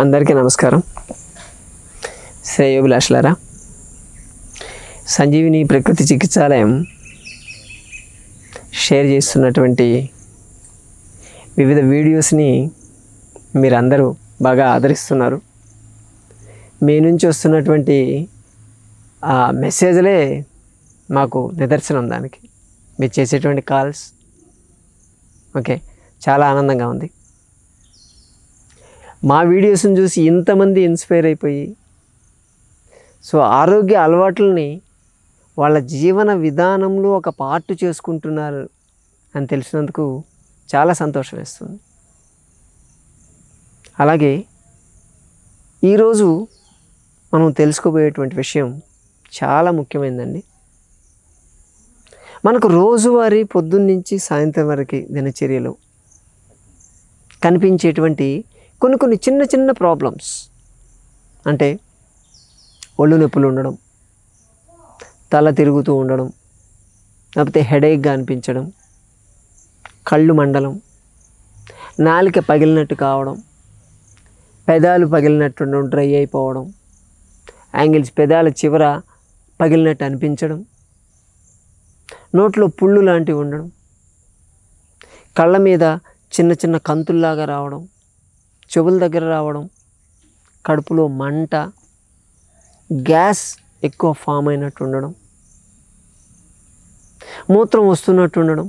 అందరికీ నమస్కారం శ్రేయోభిలాషులారా సంజీవిని ప్రకృతి చికిత్సాలయం షేర్ చేస్తున్నటువంటి వివిధ వీడియోస్ని మీరందరూ బాగా ఆదరిస్తున్నారు మీ నుంచి వస్తున్నటువంటి ఆ మెసేజ్లే మాకు నిదర్శనం దానికి మీరు చేసేటువంటి కాల్స్ ఓకే చాలా ఆనందంగా ఉంది మా వీడియోస్ని చూసి ఇంతమంది ఇన్స్పైర్ అయిపోయి సో ఆరోగ్య అలవాట్లని వాళ్ళ జీవన విధానంలో ఒక పార్ట్ చేసుకుంటున్నారు అని తెలిసినందుకు చాలా సంతోషం వేస్తుంది అలాగే ఈరోజు మనం తెలుసుకోబోయేటువంటి విషయం చాలా ముఖ్యమైందండి మనకు రోజువారీ పొద్దున్నుంచి సాయంత్రం వరకు దినచర్యలో కనిపించేటువంటి కొన్ని కొన్ని చిన్న చిన్న ప్రాబ్లమ్స్ అంటే ఒళ్ళు నొప్పులు ఉండడం తల తిరుగుతూ ఉండడం లేకపోతే హెడేక్గా అనిపించడం కళ్ళు మండలం నాలిక పగిలినట్టు కావడం పెదాలు పగిలినట్టు డ్రై అయిపోవడం యాంగిల్స్ పెదాల చివర పగిలినట్టు అనిపించడం నోట్లో పుళ్ళు లాంటివి ఉండడం కళ్ళ మీద చిన్న చిన్న కంతుల్లాగా రావడం చెవుల దగ్గర రావడం కడుపులో మంట గ్యాస్ ఎక్కువ ఫామ్ అయినట్టు ఉండడం మూత్రం వస్తున్నట్టు ఉండడం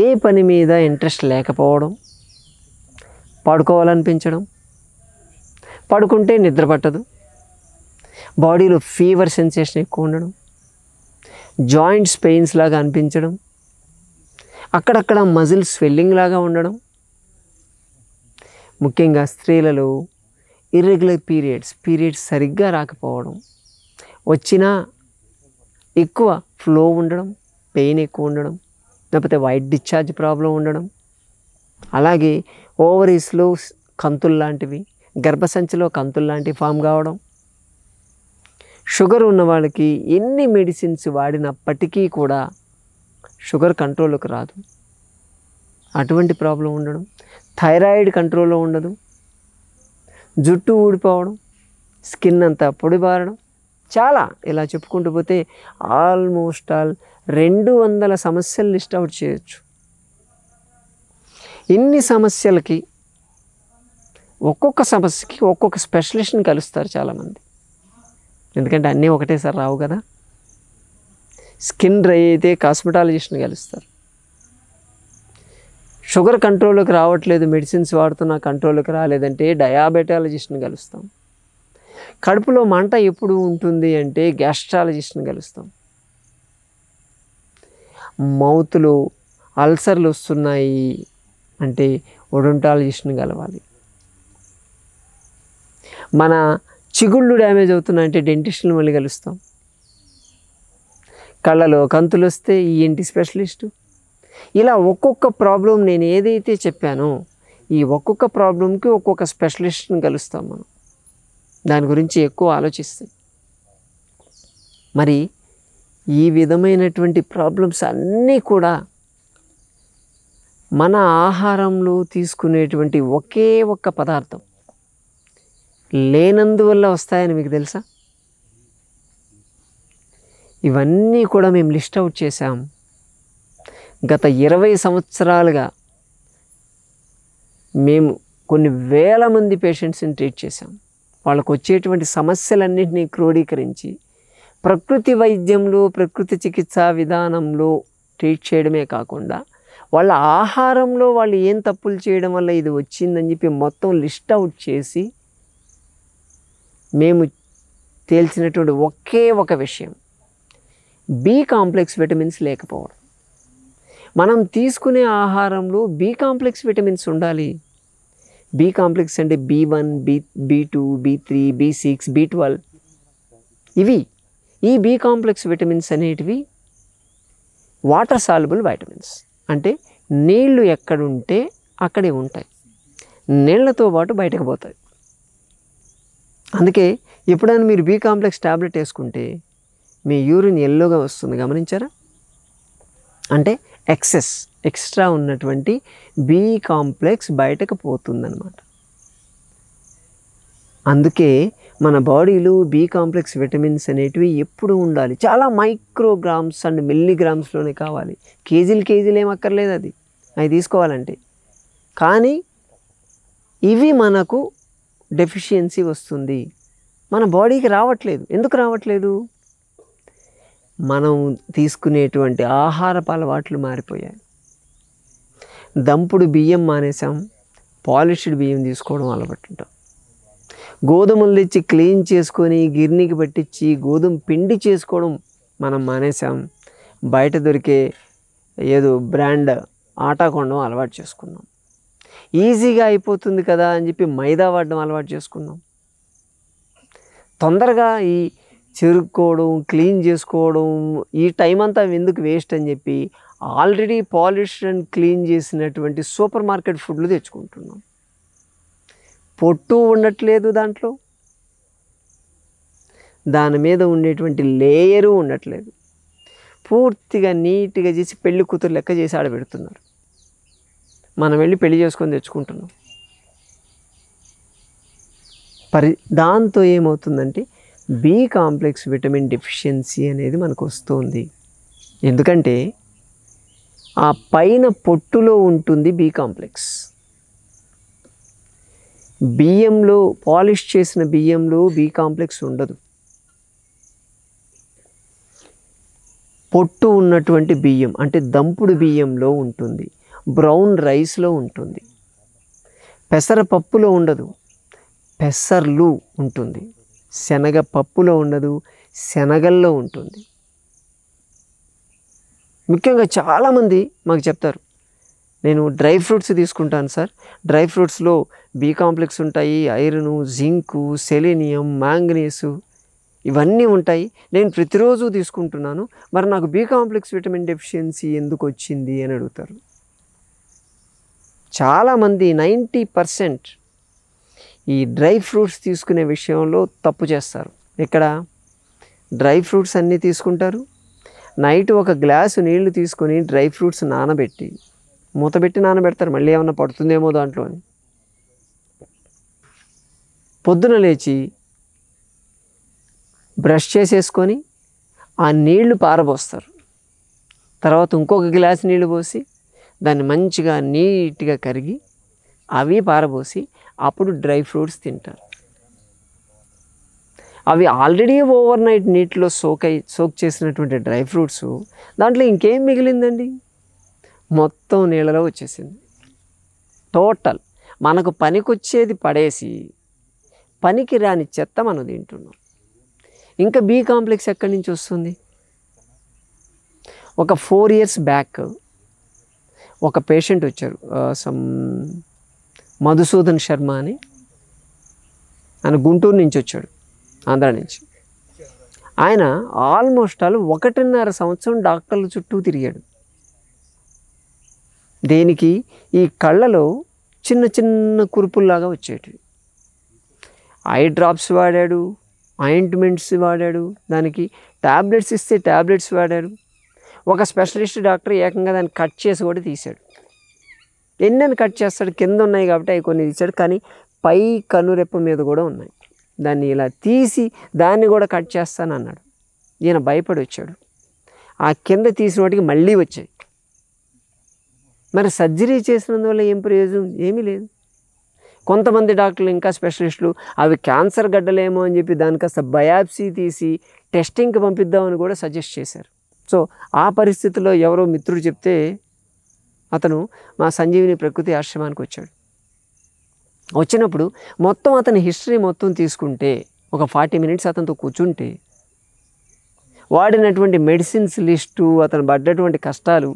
ఏ పని మీద ఇంట్రెస్ట్ లేకపోవడం పడుకోవాలనిపించడం పడుకుంటే నిద్ర పట్టదు బాడీలో ఫీవర్ సెన్సేషన్ ఎక్కువ ఉండడం జాయింట్స్ పెయిన్స్ లాగా అనిపించడం అక్కడక్కడ మజిల్ స్వెల్లింగ్ లాగా ఉండడం ముఖ్యంగా స్త్రీలలో ఇర్రెగ్యులర్ పీరియడ్స్ పీరియడ్స్ సరిగ్గా రాకపోవడం వచ్చినా ఎక్కువ ఫ్లో ఉండడం పెయిన్ ఎక్కువ ఉండడం లేకపోతే వైట్ డిశ్చార్జ్ ప్రాబ్లం ఉండడం అలాగే ఓవరీస్లో కంతులు లాంటివి గర్భసంచిలో కంతులు లాంటివి ఫామ్ కావడం షుగర్ ఉన్న వాళ్ళకి ఎన్ని మెడిసిన్స్ వాడినప్పటికీ కూడా షుగర్ కంట్రోల్కి రాదు అటువంటి ప్రాబ్లం ఉండడం థైరాయిడ్ కంట్రోల్లో ఉండదు జుట్టు ఊడిపోవడం స్కిన్ అంతా పొడిబారడం చాలా ఇలా చెప్పుకుంటూ పోతే ఆల్మోస్ట్ ఆల్ రెండు వందల సమస్యలు లిస్ట్ అవుట్ చేయొచ్చు ఇన్ని సమస్యలకి ఒక్కొక్క సమస్యకి ఒక్కొక్క స్పెషలిస్ట్ని కలుస్తారు చాలామంది ఎందుకంటే అన్నీ ఒకటేసారి రావు కదా స్కిన్ డ్రై అయితే కాస్మెటాలజిస్ట్ని కలుస్తారు షుగర్ కంట్రోల్కి రావట్లేదు మెడిసిన్స్ వాడుతున్నా కంట్రోల్కి రాలేదంటే డయాబెటాలజిస్ట్ని కలుస్తాం కడుపులో మంట ఎప్పుడు ఉంటుంది అంటే గ్యాస్ట్రాలజిస్ట్ని కలుస్తాం మౌత్లో అల్సర్లు వస్తున్నాయి అంటే ఒడంటాలజిస్ట్ని కలవాలి మన చిగుళ్ళు డ్యామేజ్ అవుతున్నాయంటే డెంటిస్ట్ని మళ్ళీ కలుస్తాం కళ్ళలో కంతులు వస్తే ఈ ఏంటి స్పెషలిస్టు ఇలా ఒక్కొక్క ప్రాబ్లం నేను ఏదైతే చెప్పానో ఈ ఒక్కొక్క ప్రాబ్లంకి ఒక్కొక్క స్పెషలిస్ట్ని కలుస్తాం మనం దాని గురించి ఎక్కువ ఆలోచిస్తాం మరి ఈ విధమైనటువంటి ప్రాబ్లమ్స్ అన్నీ కూడా మన ఆహారంలో తీసుకునేటువంటి ఒకే ఒక్క పదార్థం లేనందువల్ల వస్తాయని మీకు తెలుసా ఇవన్నీ కూడా మేము లిస్ట్ అవుట్ చేసాం గత ఇరవై సంవత్సరాలుగా మేము కొన్ని వేల మంది పేషెంట్స్ని ట్రీట్ చేశాం వాళ్ళకు వచ్చేటువంటి సమస్యలన్నింటినీ క్రోడీకరించి ప్రకృతి వైద్యంలో ప్రకృతి చికిత్సా విధానంలో ట్రీట్ చేయడమే కాకుండా వాళ్ళ ఆహారంలో వాళ్ళు ఏం తప్పులు చేయడం వల్ల ఇది వచ్చిందని చెప్పి మొత్తం లిస్ట్ అవుట్ చేసి మేము తేల్చినటువంటి ఒకే ఒక విషయం బి కాంప్లెక్స్ విటమిన్స్ లేకపోవడం మనం తీసుకునే ఆహారంలో బి కాంప్లెక్స్ విటమిన్స్ ఉండాలి బి కాంప్లెక్స్ అంటే B one B B two B three B six B twelve ఇవి ఈ బి కాంప్లెక్స్ విటమిన్స్ అనేటివి వాటర్ సాల్బుల్ వైటమిన్స్ అంటే నీళ్లు ఎక్కడుంటే అక్కడే ఉంటాయి నీళ్లతో పాటు బయటకు పోతాయి అందుకే ఎప్పుడైనా మీరు బి కాంప్లెక్స్ ట్యాబ్లెట్ వేసుకుంటే మీ యూరిన్ ఎల్లోగా వస్తుంది గమనించారా అంటే ఎక్సెస్ ఎక్స్ట్రా ఉన్నటువంటి బి కాంప్లెక్స్ బయటకు పోతుందన్నమాట అందుకే మన బాడీలో బి కాంప్లెక్స్ విటమిన్స్ అనేటివి ఎప్పుడు ఉండాలి చాలా మైక్రోగ్రామ్స్ అండ్ మిల్లీగ్రామ్స్లోనే కావాలి కేజీలు కేజీలు ఏమక్కర్లేదు అక్కర్లేదు అది అవి తీసుకోవాలంటే కానీ ఇవి మనకు డెఫిషియన్సీ వస్తుంది మన బాడీకి రావట్లేదు ఎందుకు రావట్లేదు మనం తీసుకునేటువంటి ఆహారపు అలవాట్లు మారిపోయాయి దంపుడు బియ్యం మానేసాం పాలిష్డ్ బియ్యం తీసుకోవడం అలవాటుంటాం గోధుమలు తెచ్చి క్లీన్ చేసుకొని గిర్నీకి పట్టించి గోధుమ పిండి చేసుకోవడం మనం మానేసాం బయట దొరికే ఏదో బ్రాండ్ ఆటా కొనడం అలవాటు చేసుకున్నాం ఈజీగా అయిపోతుంది కదా అని చెప్పి మైదా వాడడం అలవాటు చేసుకున్నాం తొందరగా ఈ చిరుక్కోవడం క్లీన్ చేసుకోవడం ఈ టైం అంతా ఎందుకు వేస్ట్ అని చెప్పి ఆల్రెడీ పాలిష్ అండ్ క్లీన్ చేసినటువంటి సూపర్ మార్కెట్ ఫుడ్లు తెచ్చుకుంటున్నాం పొట్టు ఉండట్లేదు దాంట్లో దాని మీద ఉండేటువంటి లేయరు ఉండట్లేదు పూర్తిగా నీట్గా చేసి పెళ్లి కూతురు లెక్క చేసి ఆడబెడుతున్నారు మనం వెళ్ళి పెళ్లి చేసుకొని తెచ్చుకుంటున్నాం పరి దాంతో ఏమవుతుందంటే బి కాంప్లెక్స్ విటమిన్ డెఫిషియన్సీ అనేది మనకు వస్తుంది ఎందుకంటే ఆ పైన పొట్టులో ఉంటుంది బి కాంప్లెక్స్ బియ్యంలో పాలిష్ చేసిన బియ్యంలో బి కాంప్లెక్స్ ఉండదు పొట్టు ఉన్నటువంటి బియ్యం అంటే దంపుడు బియ్యంలో ఉంటుంది బ్రౌన్ రైస్లో ఉంటుంది పెసరపప్పులో ఉండదు పెసర్లు ఉంటుంది శనగ పప్పులో ఉండదు శనగల్లో ఉంటుంది ముఖ్యంగా చాలామంది మాకు చెప్తారు నేను డ్రై ఫ్రూట్స్ తీసుకుంటాను సార్ డ్రై ఫ్రూట్స్లో బీ కాంప్లెక్స్ ఉంటాయి ఐరను జింకు సెలీనియం మ్యాంగనీసు ఇవన్నీ ఉంటాయి నేను ప్రతిరోజు తీసుకుంటున్నాను మరి నాకు బీ కాంప్లెక్స్ విటమిన్ డెఫిషియన్సీ ఎందుకు వచ్చింది అని అడుగుతారు చాలామంది నైంటీ పర్సెంట్ ఈ డ్రై ఫ్రూట్స్ తీసుకునే విషయంలో తప్పు చేస్తారు ఇక్కడ డ్రై ఫ్రూట్స్ అన్నీ తీసుకుంటారు నైట్ ఒక గ్లాసు నీళ్లు తీసుకొని డ్రై ఫ్రూట్స్ నానబెట్టి మూతబెట్టి నానబెడతారు మళ్ళీ ఏమన్నా పడుతుందేమో దాంట్లో అని పొద్దున లేచి బ్రష్ చేసేసుకొని ఆ నీళ్లు పారబోస్తారు తర్వాత ఇంకొక గ్లాస్ నీళ్లు పోసి దాన్ని మంచిగా నీట్గా కరిగి అవి పారబోసి అప్పుడు డ్రై ఫ్రూట్స్ తింటారు అవి ఆల్రెడీ ఓవర్ నైట్ నీటిలో సోక్ అయి సోక్ చేసినటువంటి డ్రై ఫ్రూట్స్ దాంట్లో ఇంకేం మిగిలిందండి మొత్తం నీళ్ళలో వచ్చేసింది టోటల్ మనకు పనికొచ్చేది పడేసి పనికి రాని చెత్త మనం తింటున్నాం ఇంకా బీ కాంప్లెక్స్ ఎక్కడి నుంచి వస్తుంది ఒక ఫోర్ ఇయర్స్ బ్యాక్ ఒక పేషెంట్ వచ్చారు సమ్ మధుసూదన్ శర్మ అని ఆయన గుంటూరు నుంచి వచ్చాడు ఆంధ్ర నుంచి ఆయన ఆల్మోస్ట్ ఆల్ ఒకటిన్నర సంవత్సరం డాక్టర్ల చుట్టూ తిరిగాడు దేనికి ఈ కళ్ళలో చిన్న చిన్న కురుపుల్లాగా వచ్చేటివి ఐ డ్రాప్స్ వాడాడు ఆయింట్మెంట్స్ వాడాడు దానికి ట్యాబ్లెట్స్ ఇస్తే ట్యాబ్లెట్స్ వాడాడు ఒక స్పెషలిస్ట్ డాక్టర్ ఏకంగా దాన్ని కట్ చేసి కూడా తీశాడు ఎన్నెన్ని కట్ చేస్తాడు కింద ఉన్నాయి కాబట్టి అవి కొన్ని తీసాడు కానీ పై కనురెప్ప మీద కూడా ఉన్నాయి దాన్ని ఇలా తీసి దాన్ని కూడా కట్ చేస్తాను అన్నాడు ఈయన భయపడి వచ్చాడు ఆ కింద తీసిన వాటికి మళ్ళీ వచ్చాయి మరి సర్జరీ చేసినందువల్ల ఏం ప్రయోజనం ఏమీ లేదు కొంతమంది డాక్టర్లు ఇంకా స్పెషలిస్టులు అవి క్యాన్సర్ గడ్డలేమో అని చెప్పి దాని కాస్త బయాప్సీ తీసి టెస్టింగ్కి పంపిద్దామని కూడా సజెస్ట్ చేశారు సో ఆ పరిస్థితిలో ఎవరో మిత్రుడు చెప్తే అతను మా సంజీవిని ప్రకృతి ఆశ్రమానికి వచ్చాడు వచ్చినప్పుడు మొత్తం అతని హిస్టరీ మొత్తం తీసుకుంటే ఒక ఫార్టీ మినిట్స్ అతనితో కూర్చుంటే వాడినటువంటి మెడిసిన్స్ లిస్టు అతను పడ్డటువంటి కష్టాలు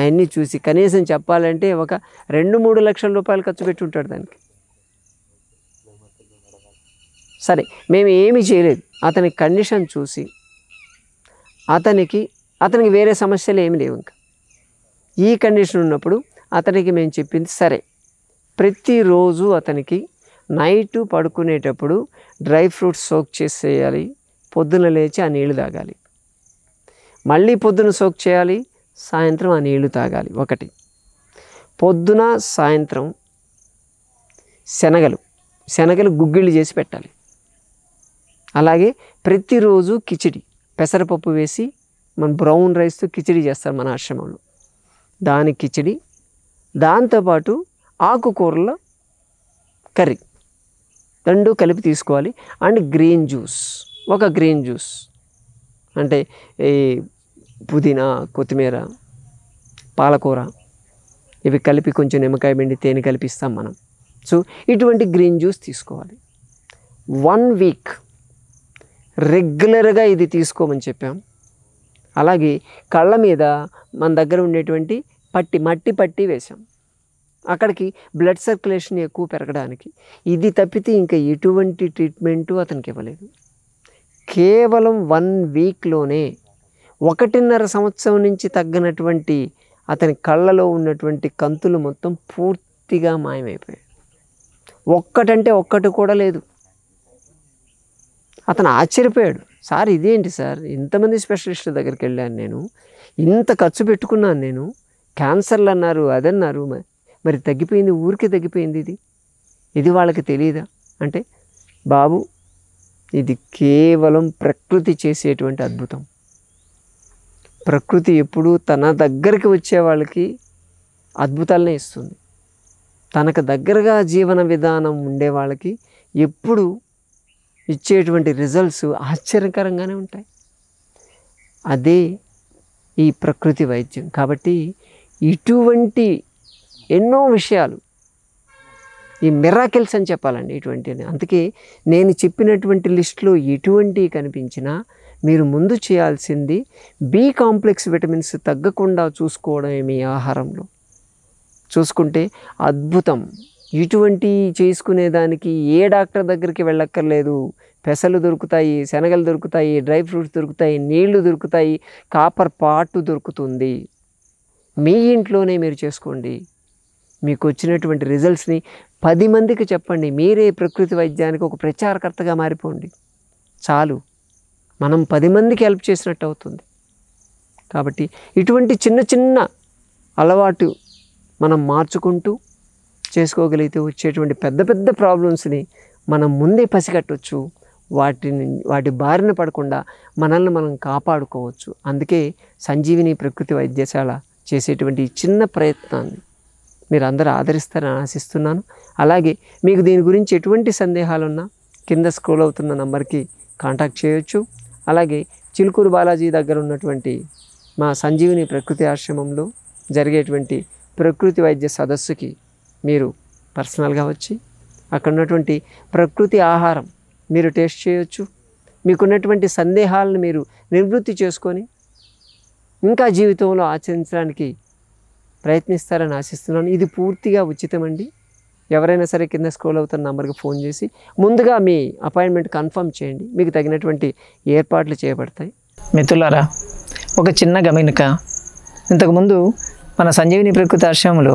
అవన్నీ చూసి కనీసం చెప్పాలంటే ఒక రెండు మూడు లక్షల రూపాయలు ఖర్చు పెట్టి ఉంటాడు దానికి సరే మేము ఏమి చేయలేదు అతని కండిషన్ చూసి అతనికి అతనికి వేరే సమస్యలు ఏమి లేవు ఇంకా ఈ కండిషన్ ఉన్నప్పుడు అతనికి మేము చెప్పింది సరే ప్రతిరోజు అతనికి నైట్ పడుకునేటప్పుడు డ్రై ఫ్రూట్స్ సోక్ చేసేయాలి పొద్దున లేచి ఆ నీళ్లు తాగాలి మళ్ళీ పొద్దున సోక్ చేయాలి సాయంత్రం ఆ నీళ్లు తాగాలి ఒకటి పొద్దున సాయంత్రం శనగలు శనగలు గుగ్గిళ్ళు చేసి పెట్టాలి అలాగే ప్రతిరోజు కిచిడి పెసరపప్పు వేసి మన బ్రౌన్ రైస్తో కిచిడి చేస్తారు మన ఆశ్రమంలో దాని కిచడి దాంతోపాటు ఆకుకూరల కర్రీ రెండు కలిపి తీసుకోవాలి అండ్ గ్రీన్ జ్యూస్ ఒక గ్రీన్ జ్యూస్ అంటే ఈ పుదీనా కొత్తిమీర పాలకూర ఇవి కలిపి కొంచెం నిమ్మకాయ పిండి తేనె కలిపిస్తాం మనం సో ఇటువంటి గ్రీన్ జ్యూస్ తీసుకోవాలి వన్ వీక్ రెగ్యులర్గా ఇది తీసుకోమని చెప్పాం అలాగే కళ్ళ మీద మన దగ్గర ఉండేటువంటి పట్టి మట్టి పట్టి వేశాం అక్కడికి బ్లడ్ సర్క్యులేషన్ ఎక్కువ పెరగడానికి ఇది తప్పితే ఇంకా ఎటువంటి ట్రీట్మెంటు అతనికి ఇవ్వలేదు కేవలం వన్ వీక్లోనే ఒకటిన్నర సంవత్సరం నుంచి తగ్గినటువంటి అతని కళ్ళలో ఉన్నటువంటి కంతులు మొత్తం పూర్తిగా మాయమైపోయాయి ఒక్కటంటే ఒక్కటి కూడా లేదు అతను ఆశ్చర్యపోయాడు సార్ ఇదేంటి సార్ ఇంతమంది స్పెషలిస్టుల దగ్గరికి వెళ్ళాను నేను ఇంత ఖర్చు పెట్టుకున్నాను నేను క్యాన్సర్లు అన్నారు అదన్నారు మరి తగ్గిపోయింది ఊరికే తగ్గిపోయింది ఇది ఇది వాళ్ళకి తెలియదా అంటే బాబు ఇది కేవలం ప్రకృతి చేసేటువంటి అద్భుతం ప్రకృతి ఎప్పుడూ తన దగ్గరికి వచ్చే వాళ్ళకి అద్భుతాలనే ఇస్తుంది తనకు దగ్గరగా జీవన విధానం ఉండే వాళ్ళకి ఎప్పుడు ఇచ్చేటువంటి రిజల్ట్స్ ఆశ్చర్యకరంగానే ఉంటాయి అదే ఈ ప్రకృతి వైద్యం కాబట్టి ఇటువంటి ఎన్నో విషయాలు ఈ మిరాకిల్స్ అని చెప్పాలండి ఇటువంటి అందుకే నేను చెప్పినటువంటి లిస్టులో ఎటువంటివి కనిపించినా మీరు ముందు చేయాల్సింది బి కాంప్లెక్స్ విటమిన్స్ తగ్గకుండా చూసుకోవడమే మీ ఆహారంలో చూసుకుంటే అద్భుతం ఇటువంటి చేసుకునే దానికి ఏ డాక్టర్ దగ్గరికి వెళ్ళక్కర్లేదు పెసలు దొరుకుతాయి శనగలు దొరుకుతాయి డ్రై ఫ్రూట్స్ దొరుకుతాయి నీళ్లు దొరుకుతాయి కాపర్ పాటు దొరుకుతుంది మీ ఇంట్లోనే మీరు చేసుకోండి మీకు వచ్చినటువంటి రిజల్ట్స్ని పది మందికి చెప్పండి మీరే ప్రకృతి వైద్యానికి ఒక ప్రచారకర్తగా మారిపోండి చాలు మనం పది మందికి హెల్ప్ చేసినట్టు అవుతుంది కాబట్టి ఇటువంటి చిన్న చిన్న అలవాటు మనం మార్చుకుంటూ చేసుకోగలిగితే వచ్చేటువంటి పెద్ద పెద్ద ప్రాబ్లమ్స్ని మనం ముందే పసిగట్టవచ్చు వాటిని వాటి బారిన పడకుండా మనల్ని మనం కాపాడుకోవచ్చు అందుకే సంజీవిని ప్రకృతి వైద్యశాల చేసేటువంటి చిన్న ప్రయత్నాన్ని మీరు అందరూ ఆదరిస్తారని ఆశిస్తున్నాను అలాగే మీకు దీని గురించి ఎటువంటి సందేహాలున్నా కింద స్క్రోల్ అవుతున్న నంబర్కి కాంటాక్ట్ చేయొచ్చు అలాగే చిలుకూరు బాలాజీ దగ్గర ఉన్నటువంటి మా సంజీవిని ప్రకృతి ఆశ్రమంలో జరిగేటువంటి ప్రకృతి వైద్య సదస్సుకి మీరు పర్సనల్గా వచ్చి అక్కడ ఉన్నటువంటి ప్రకృతి ఆహారం మీరు టేస్ట్ చేయొచ్చు మీకున్నటువంటి సందేహాలను మీరు నివృత్తి చేసుకొని ఇంకా జీవితంలో ఆచరించడానికి ప్రయత్నిస్తారని ఆశిస్తున్నాను ఇది పూర్తిగా ఉచితమండి ఎవరైనా సరే కింద స్క్రోల్ అవుతున్న నంబర్కి ఫోన్ చేసి ముందుగా మీ అపాయింట్మెంట్ కన్ఫర్మ్ చేయండి మీకు తగినటువంటి ఏర్పాట్లు చేయబడతాయి మిత్రులారా ఒక చిన్న గమనిక ఇంతకుముందు మన సంజీవిని ప్రకృతి ఆశ్రమంలో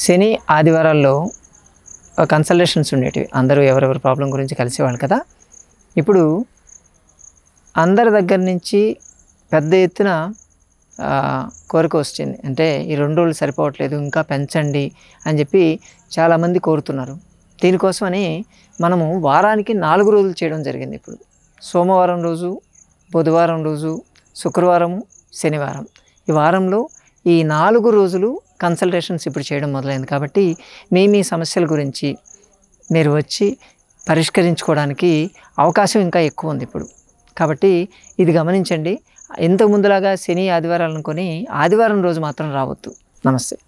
శని ఆదివారాల్లో కన్సల్టేషన్స్ ఉండేటివి అందరూ ఎవరెవరి ప్రాబ్లం గురించి కలిసేవాళ్ళు కదా ఇప్పుడు అందరి దగ్గర నుంచి పెద్ద ఎత్తున కోరిక వచ్చింది అంటే ఈ రెండు రోజులు సరిపోవట్లేదు ఇంకా పెంచండి అని చెప్పి చాలామంది కోరుతున్నారు దీనికోసమని మనము వారానికి నాలుగు రోజులు చేయడం జరిగింది ఇప్పుడు సోమవారం రోజు బుధవారం రోజు శుక్రవారం శనివారం ఈ వారంలో ఈ నాలుగు రోజులు కన్సల్టేషన్స్ ఇప్పుడు చేయడం మొదలైంది కాబట్టి మీ మీ సమస్యల గురించి మీరు వచ్చి పరిష్కరించుకోవడానికి అవకాశం ఇంకా ఎక్కువ ఉంది ఇప్పుడు కాబట్టి ఇది గమనించండి ఇంతకు ముందులాగా శని ఆదివారాలు అనుకొని ఆదివారం రోజు మాత్రం రావద్దు నమస్తే